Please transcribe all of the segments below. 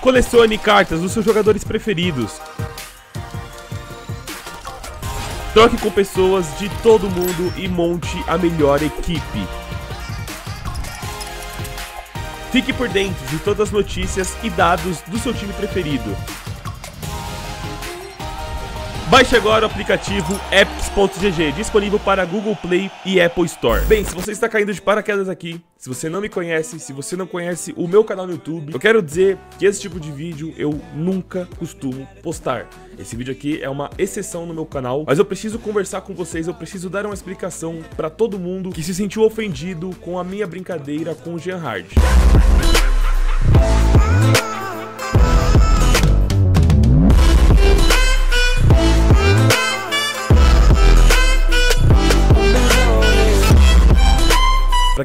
Colecione cartas dos seus jogadores preferidos. Troque com pessoas de todo mundo e monte a melhor equipe. Fique por dentro de todas as notícias e dados do seu time preferido. Baixe agora o aplicativo App gg disponível para Google Play e Apple Store. Bem, se você está caindo de paraquedas aqui, se você não me conhece, se você não conhece o meu canal no YouTube, eu quero dizer que esse tipo de vídeo eu nunca costumo postar. Esse vídeo aqui é uma exceção no meu canal, mas eu preciso conversar com vocês, eu preciso dar uma explicação para todo mundo que se sentiu ofendido com a minha brincadeira com o Jean Hard.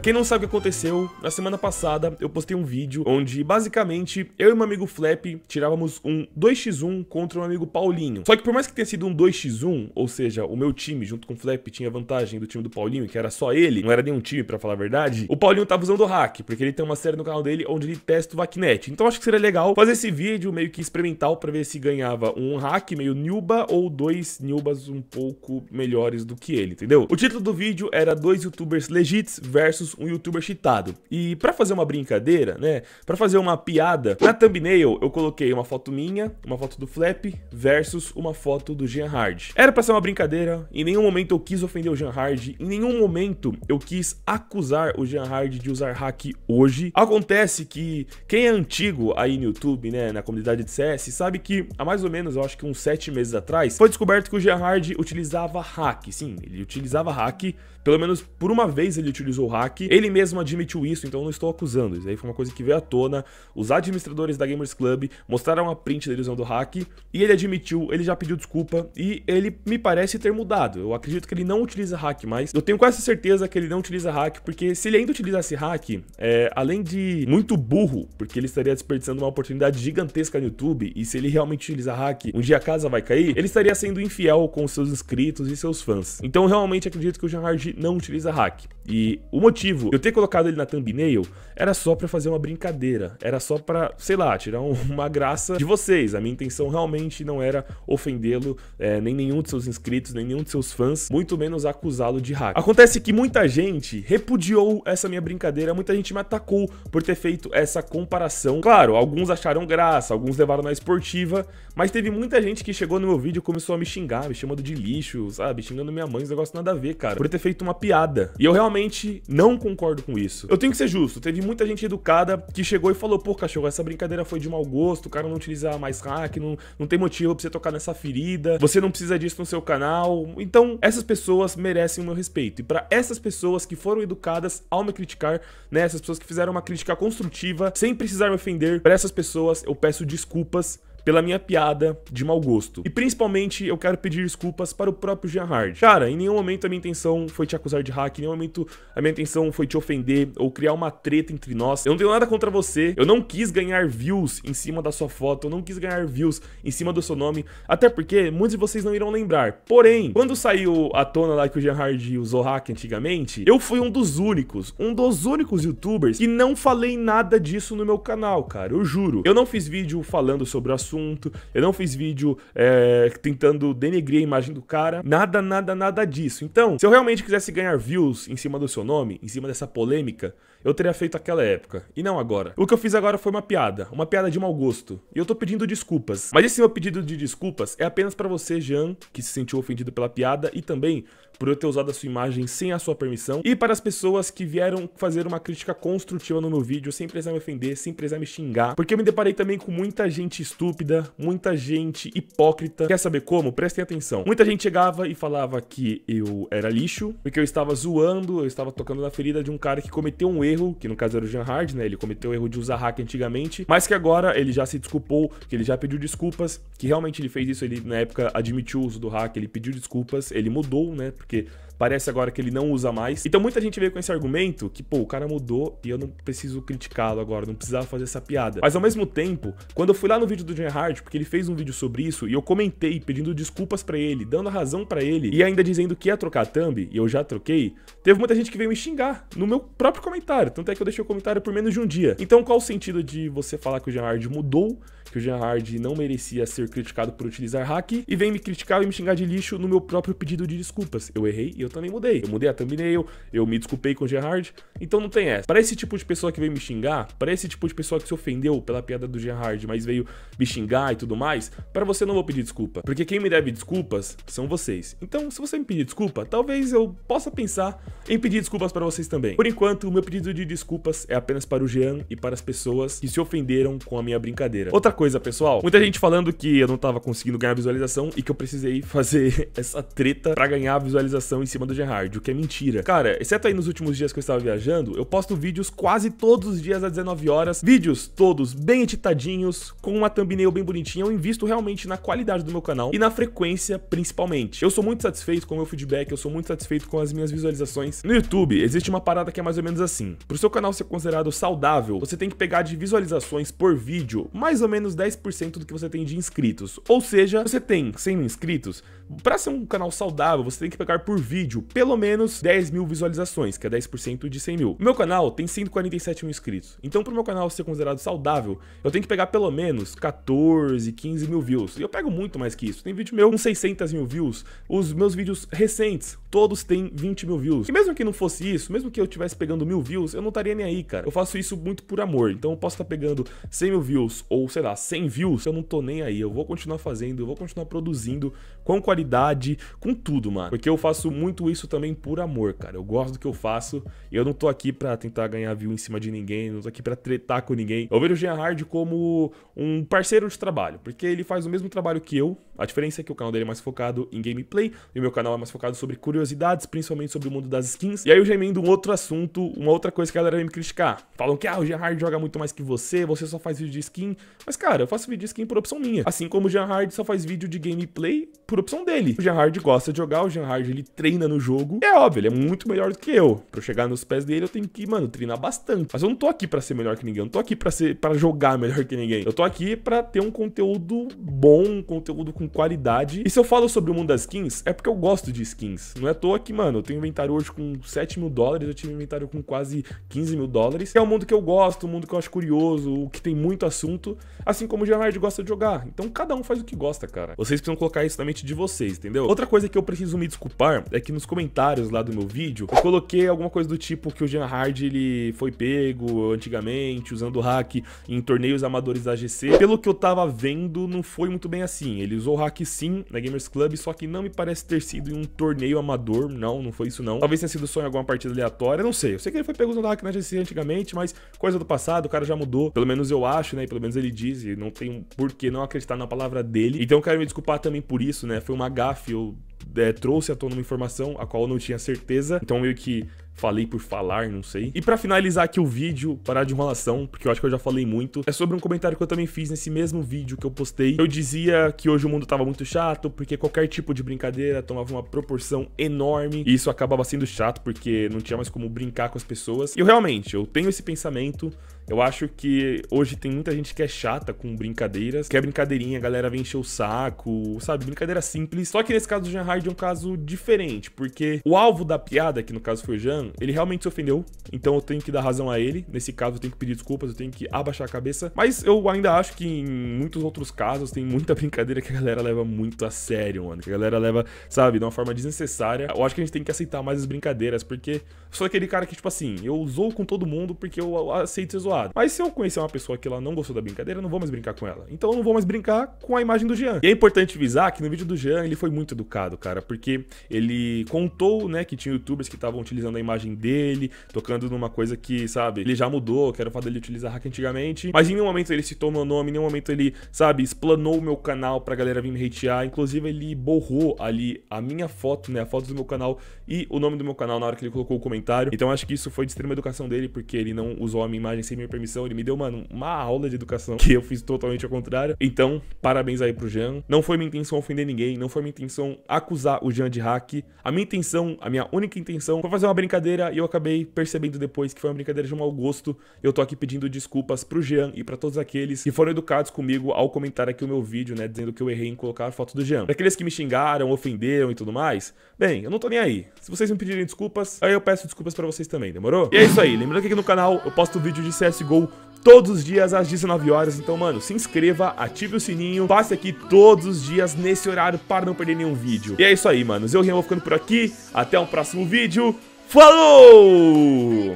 quem não sabe o que aconteceu, na semana passada eu postei um vídeo onde basicamente eu e meu amigo Flap tirávamos um 2x1 contra um amigo Paulinho. Só que por mais que tenha sido um 2x1, ou seja, o meu time junto com o Flap tinha vantagem do time do Paulinho, que era só ele, não era nenhum time para falar a verdade, o Paulinho tava usando o hack, porque ele tem uma série no canal dele onde ele testa o Vacnet. Então acho que seria legal fazer esse vídeo meio que experimental para ver se ganhava um hack meio Nilba ou dois Nilbas um pouco melhores do que ele, entendeu? O título do vídeo era dois youtubers legits versus um youtuber cheatado. E para fazer uma brincadeira, né, para fazer uma piada, na thumbnail eu coloquei uma foto minha, uma foto do Flap versus uma foto do Jean Hard. Era para ser uma brincadeira, em nenhum momento eu quis ofender o Jean Hard, em nenhum momento eu quis acusar o Jean Hard de usar hack hoje. Acontece que quem é antigo aí no YouTube, né, na comunidade de CS, sabe que há mais ou menos, eu acho que uns 7 meses atrás, foi descoberto que o Jean Hard utilizava hack. Sim, ele utilizava hack, pelo menos por uma vez ele utilizou hack ele mesmo admitiu isso, então não estou acusando. Isso aí foi uma coisa que veio à tona. Os administradores da Gamers Club mostraram a print dele usando o hack e ele admitiu, ele já pediu desculpa e ele me parece ter mudado. Eu acredito que ele não utiliza hack mais. Eu tenho quase certeza que ele não utiliza hack, porque se ele ainda utilizasse hack, é, além de muito burro, porque ele estaria desperdiçando uma oportunidade gigantesca no YouTube, e se ele realmente utiliza hack, um dia a casa vai cair, ele estaria sendo infiel com seus inscritos e seus fãs. Então, realmente acredito que o Jean Hardy não utiliza hack. E o motivo motivo, eu ter colocado ele na thumbnail era só para fazer uma brincadeira, era só para, sei lá, tirar um, uma graça de vocês. A minha intenção realmente não era ofendê-lo, é, nem nenhum de seus inscritos, nem nenhum de seus fãs, muito menos acusá-lo de hack. Acontece que muita gente repudiou essa minha brincadeira, muita gente me atacou por ter feito essa comparação. Claro, alguns acharam graça, alguns levaram na esportiva, mas teve muita gente que chegou no meu vídeo e começou a me xingar, me chamando de lixo, sabe? Xingando minha mãe, esse negócio nada a ver, cara, por ter feito uma piada. E eu realmente não não concordo com isso. Eu tenho que ser justo, teve muita gente educada que chegou e falou, pô, cachorro, essa brincadeira foi de mau gosto, o cara não utiliza mais hack, não, não tem motivo pra você tocar nessa ferida, você não precisa disso no seu canal. Então, essas pessoas merecem o meu respeito. E para essas pessoas que foram educadas ao me criticar, né, essas pessoas que fizeram uma crítica construtiva, sem precisar me ofender, para essas pessoas eu peço desculpas pela minha piada de mau gosto. E principalmente eu quero pedir desculpas para o próprio Hard. Cara, em nenhum momento a minha intenção foi te acusar de hack, em nenhum momento a minha intenção foi te ofender ou criar uma treta entre nós. Eu não tenho nada contra você, eu não quis ganhar views em cima da sua foto, eu não quis ganhar views em cima do seu nome, até porque muitos de vocês não irão lembrar. Porém, quando saiu à tona lá que o Hard usou hack antigamente, eu fui um dos únicos, um dos únicos youtubers que não falei nada disso no meu canal, cara, eu juro. Eu não fiz vídeo falando sobre o assunto, assunto, eu não fiz vídeo é, tentando denegrir a imagem do cara, nada, nada, nada disso. Então, se eu realmente quisesse ganhar views em cima do seu nome, em cima dessa polêmica, eu teria feito aquela época, e não agora. O que eu fiz agora foi uma piada, uma piada de mau gosto, e eu tô pedindo desculpas. Mas esse meu pedido de desculpas é apenas para você, Jean, que se sentiu ofendido pela piada, e também por eu ter usado a sua imagem sem a sua permissão e para as pessoas que vieram fazer uma crítica construtiva no meu vídeo, sem precisar me ofender, sem precisar me xingar, porque eu me deparei também com muita gente estúpida, muita gente hipócrita. Quer saber como? Prestem atenção. Muita gente chegava e falava que eu era lixo, porque eu estava zoando, eu estava tocando na ferida de um cara que cometeu um erro, que no caso era o Jean Hard, né? Ele cometeu o erro de usar hack antigamente, mas que agora ele já se desculpou, que ele já pediu desculpas, que realmente ele fez isso, ele na época admitiu o uso do hack, ele pediu desculpas, ele mudou, né? porque parece agora que ele não usa mais. Então muita gente veio com esse argumento que, pô, o cara mudou e eu não preciso criticá-lo agora, não precisava fazer essa piada. Mas ao mesmo tempo, quando eu fui lá no vídeo do John Hart, porque ele fez um vídeo sobre isso, e eu comentei pedindo desculpas para ele, dando razão para ele, e ainda dizendo que ia trocar a thumb, e eu já troquei, teve muita gente que veio me xingar no meu próprio comentário, tanto é que eu deixei o comentário por menos de um dia. Então qual o sentido de você falar que o John Hard mudou, que o John Hard não merecia ser criticado por utilizar hack, e vem me criticar e me xingar de lixo no meu próprio pedido de desculpas? eu errei e eu também mudei. Eu mudei a thumbnail, eu me desculpei com o Gerhard. Então não tem essa. Para esse tipo de pessoa que veio me xingar, para esse tipo de pessoa que se ofendeu pela piada do Gerhard, mas veio me xingar e tudo mais, para você não vou pedir desculpa. Porque quem me deve desculpas são vocês. Então, se você me pedir desculpa, talvez eu possa pensar em pedir desculpas para vocês também. Por enquanto, o meu pedido de desculpas é apenas para o Jean e para as pessoas que se ofenderam com a minha brincadeira. Outra coisa, pessoal, muita gente falando que eu não tava conseguindo ganhar visualização e que eu precisei fazer essa treta para ganhar visualização visualização em cima do Gerhard, o que é mentira. Cara, exceto aí nos últimos dias que eu estava viajando, eu posto vídeos quase todos os dias às 19 horas. Vídeos todos bem editadinhos, com uma thumbnail bem bonitinha. Eu invisto realmente na qualidade do meu canal e na frequência, principalmente. Eu sou muito satisfeito com o meu feedback, eu sou muito satisfeito com as minhas visualizações. No YouTube, existe uma parada que é mais ou menos assim. Pro seu canal ser considerado saudável, você tem que pegar de visualizações por vídeo mais ou menos 10% do que você tem de inscritos. Ou seja, você tem 100 inscritos, para ser um canal saudável, você tem que pegar por vídeo pelo menos 10 mil visualizações, que é 10% de 100 mil. O meu canal tem 147 mil inscritos, então para meu canal ser considerado saudável, eu tenho que pegar pelo menos 14, 15 mil views. E eu pego muito mais que isso. Tem vídeo meu com 600 mil views. Os meus vídeos recentes, todos têm 20 mil views. E mesmo que não fosse isso, mesmo que eu estivesse pegando mil views, eu não estaria nem aí, cara. Eu faço isso muito por amor. Então eu posso estar tá pegando 100 mil views ou, sei lá, 100 views, eu não tô nem aí. Eu vou continuar fazendo, eu vou continuar produzindo com qualidade qualidade, com tudo, mano. Porque eu faço muito isso também por amor, cara. Eu gosto do que eu faço. Eu não tô aqui pra tentar ganhar view em cima de ninguém, não tô aqui pra tretar com ninguém. Eu vejo o Jean Hard como um parceiro de trabalho, porque ele faz o mesmo trabalho que eu, a diferença é que o canal dele é mais focado em gameplay e o meu canal é mais focado sobre curiosidades, principalmente sobre o mundo das skins. E aí eu já emendo um outro assunto, uma outra coisa que a galera vem me criticar. Falam que, ah, o Hard joga muito mais que você, você só faz vídeo de skin. Mas, cara, eu faço vídeo de skin por opção minha. Assim como o Hard só faz vídeo de gameplay por opção dele. O Hard gosta de jogar, o Gerhard ele treina no jogo. É óbvio, ele é muito melhor do que eu. Pra eu chegar nos pés dele, eu tenho que, mano, treinar bastante. Mas eu não tô aqui pra ser melhor que ninguém, eu não tô aqui pra, ser, pra jogar melhor que ninguém. Eu tô aqui pra ter um conteúdo bom, um conteúdo com com qualidade. E se eu falo sobre o mundo das skins, é porque eu gosto de skins. Não é à toa que, mano, eu tenho inventário hoje com 7 mil dólares, eu tive inventário com quase 15 mil dólares. É um mundo que eu gosto, um mundo que eu acho curioso, o que tem muito assunto, assim como o Gerard gosta de jogar. Então cada um faz o que gosta, cara. Vocês precisam colocar isso na mente de vocês, entendeu? Outra coisa que eu preciso me desculpar é que nos comentários lá do meu vídeo, eu coloquei alguma coisa do tipo que o Hard ele foi pego antigamente, usando hack em torneios amadores da GC. Pelo que eu tava vendo, não foi muito bem assim. Ele usou o hack sim na Gamers Club, só que não me parece ter sido em um torneio amador, não, não foi isso não. Talvez tenha sido só em alguma partida aleatória, não sei. Eu sei que ele foi pego no hack na GC antigamente, mas coisa do passado, o cara já mudou. Pelo menos eu acho, né? Pelo menos ele diz, e não tem por que não acreditar na palavra dele. Então eu quero me desculpar também por isso, né? Foi uma gafe, eu é, trouxe à tona uma informação a qual eu não tinha certeza, então meio que falei por falar, não sei. E para finalizar aqui o vídeo, parar de enrolação, porque eu acho que eu já falei muito, é sobre um comentário que eu também fiz nesse mesmo vídeo que eu postei. Eu dizia que hoje o mundo tava muito chato, porque qualquer tipo de brincadeira tomava uma proporção enorme, e isso acabava sendo chato, porque não tinha mais como brincar com as pessoas. E eu realmente, eu tenho esse pensamento, eu acho que hoje tem muita gente que é chata com brincadeiras, que é brincadeirinha, a galera vem encher o saco, sabe? Brincadeira simples. Só que nesse caso do Jean Hardy é um caso diferente, porque o alvo da piada, que no caso foi o Jean, ele realmente se ofendeu, então eu tenho que dar razão a ele. Nesse caso eu tenho que pedir desculpas, eu tenho que abaixar a cabeça. Mas eu ainda acho que em muitos outros casos tem muita brincadeira que a galera leva muito a sério, mano. Que a galera leva, sabe, de uma forma desnecessária. Eu acho que a gente tem que aceitar mais as brincadeiras, porque sou aquele cara que, tipo assim, eu zoo com todo mundo porque eu aceito ser zoado lado. Mas se eu conhecer uma pessoa que ela não gostou da brincadeira, eu não vou mais brincar com ela. Então eu não vou mais brincar com a imagem do Jean. E é importante visar que no vídeo do Jean ele foi muito educado, cara, porque ele contou, né, que tinha youtubers que estavam utilizando a imagem dele, tocando numa coisa que, sabe, ele já mudou, que era o fato dele utilizar hack antigamente, mas em nenhum momento ele citou meu nome, em nenhum momento ele, sabe, explanou o meu canal pra galera vir me hatear, inclusive ele borrou ali a minha foto, né, a foto do meu canal e o nome do meu canal na hora que ele colocou o comentário, então acho que isso foi de extrema educação dele, porque ele não usou a minha imagem sem me minha permissão. Ele me deu, mano, uma aula de educação que eu fiz totalmente ao contrário. Então, parabéns aí pro Jean. Não foi minha intenção ofender ninguém, não foi minha intenção acusar o Jean de hack. A minha intenção, a minha única intenção foi fazer uma brincadeira e eu acabei percebendo depois que foi uma brincadeira de mau gosto. Eu tô aqui pedindo desculpas pro Jean e para todos aqueles que foram educados comigo ao comentar aqui o meu vídeo, né, dizendo que eu errei em colocar a foto do Jean. Pra aqueles que me xingaram, ofenderam e tudo mais, bem, eu não tô nem aí. Se vocês me pedirem desculpas, aí eu peço desculpas para vocês também, demorou? E é isso aí, lembrando que aqui no canal eu posto vídeo de CS CSGO todos os dias às 19 horas. Então, mano, se inscreva, ative o sininho, passe aqui todos os dias nesse horário para não perder nenhum vídeo. E é isso aí, mano. Eu Rian vou ficando por aqui. Até o um próximo vídeo. Falou!